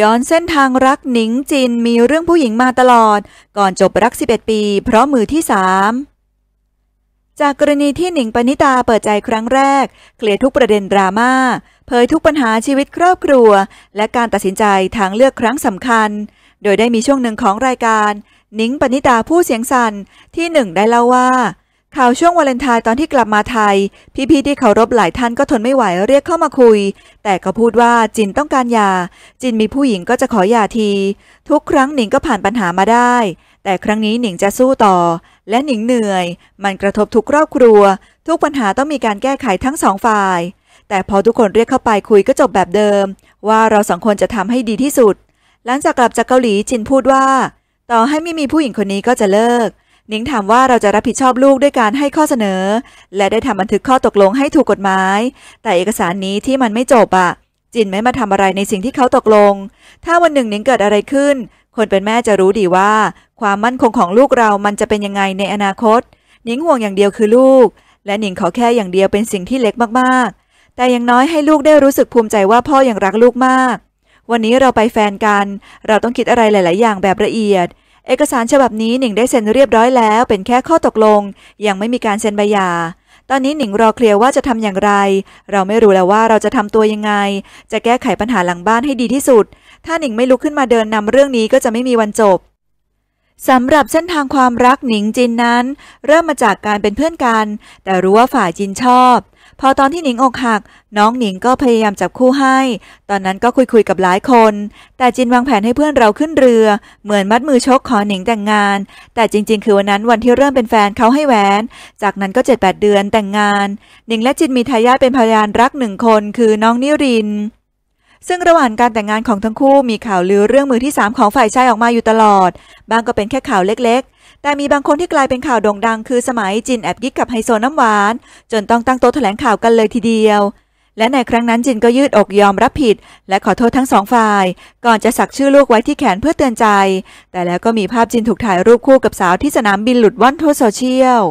ย้อนเส้นทางรักหนิงจินมีเรื่องผู้หญิงมาตลอด ก่อนจบรัก 11 ปี เพราะมือที่สามจากกรณีที่หนิงปณิตาเปิดใจครั้งแรกเคลียร์ทุกประเด็นดรามา่าเผยทุกปัญหาชีวิตครอบครัว และการตัดสินใจทางเลือกครั้งสำคัญ โดยได้มีช่วงหนึ่งของรายการ หนิงปณิตาผู้เสียงสัน่นที่หนึ่งได้เล่าว่าข่าวช่วงวาเลนไทน์ตอนที่กลับมาไทย พี่ ๆที่เคารพหลายท่านก็ทนไม่ไหวเรียกเข้ามาคุย แต่ก็พูดว่าจินต้องการยาจินมีผู้หญิงก็จะขออยาที ทุกครั้งหนิงก็ผ่านปัญหามาได้ แต่ครั้งนี้หนิงจะสู้ต่อ และหนิงเหนื่อย มันกระทบทุกครอบครัว ทุกปัญหาต้องมีการแก้ไขทั้งสองฝ่าย แต่พอทุกคนเรียกเข้าไปคุยก็จบแบบเดิม ว่าเราสองคนจะทำให้ดีที่สุด หลังจากกลับจากเกาหลีจินพูดว่า ต่อให้ไม่มีผู้หญิงคนนี้ก็จะเลิกนิงถามว่าเราจะรับผิดชอบลูกด้วยการให้ข้อเสนอ และได้ทำบันทึกข้อตกลงให้ถูกกฎหมาย แต่เอกสารนี้ที่มันไม่จบอะจินไม่มาทำอะไรในสิ่งที่เขาตกลง ถ้าวันหนึ่งนิงเกิดอะไรขึ้น คนเป็นแม่จะรู้ดีว่า ความมั่นคงของลูกเรามันจะเป็นยังไงในอนาคตนิงห่วงอย่างเดียวคือลูก และนิงขอแค่อย่างเดียวเป็นสิ่งที่เล็กมากๆ แต่อย่างน้อยให้ลูกได้รู้สึกภูมิใจว่าพ่ออยังรักลูกมาก วันนี้เราไปแฟนกัน เราต้องคิดอะไรหลาย ๆ อย่างแบบละเอียดเอกสารฉบับนี้หนิงได้เซ็นเรียบร้อยแล้วเป็นแค่ข้อตกลงยังไม่มีการเซ็นใบหย่าตอนนี้หนิงรอเคลียร์ว่าจะทำอย่างไร เราไม่รู้แล้วว่าเราจะทำตัวยังไง จะแก้ไขปัญหาหลังบ้านให้ดีที่สุด ถ้าหนิงไม่ลุกขึ้นมาเดินนำเรื่องนี้ก็จะไม่มีวันจบสำหรับเส้นทางความรักหนิงจินนั้น เริ่มมาจากการเป็นเพื่อนกัน แต่รู้ว่าฝ่ายจินชอบพอตอนที่หนิงอกหัก น้องหนิงก็พยายามจับคู่ให้ ตอนนั้นก็คุยคุยกับหลายคน แต่จินวางแผนให้เพื่อนเราขึ้นเรือเหมือนมัดมือชกขอหนิงแต่งงาน แต่จริง ๆ คือวันนั้นวันที่เริ่มเป็นแฟนเขาให้แหวน จากนั้นก็เจ็ดแปดเดือนแต่งงาน หนิงและจินมีทายาทเป็นพยานรักหนึ่งคน คือน้องนิรินซึ่งระหว่างการแต่งงานของทั้งคู่มีข่าวลือเรื่องมือที่ 3 ของฝ่ายชายออกมาอยู่ตลอดบางก็เป็นแค่ข่าวเล็กแต่มีบางคนที่กลายเป็นข่าวโด่งดัง คือสมัยจินแอบกิ๊กกับไฮโซน้ำหวาน จนต้องตั้งโต๊ะแถลงข่าวกันเลยทีเดียว และในครั้งนั้นจินก็ยืดอกยอมรับผิด และขอโทษทั้งสองฝ่าย ก่อนจะสักชื่อลูกไว้ที่แขนเพื่อเตือนใจ แต่แล้วก็มีภาพจินถูกถ่ายรูปคู่กับสาวที่สนามบินหลุดว่อนทั่วโซเชียล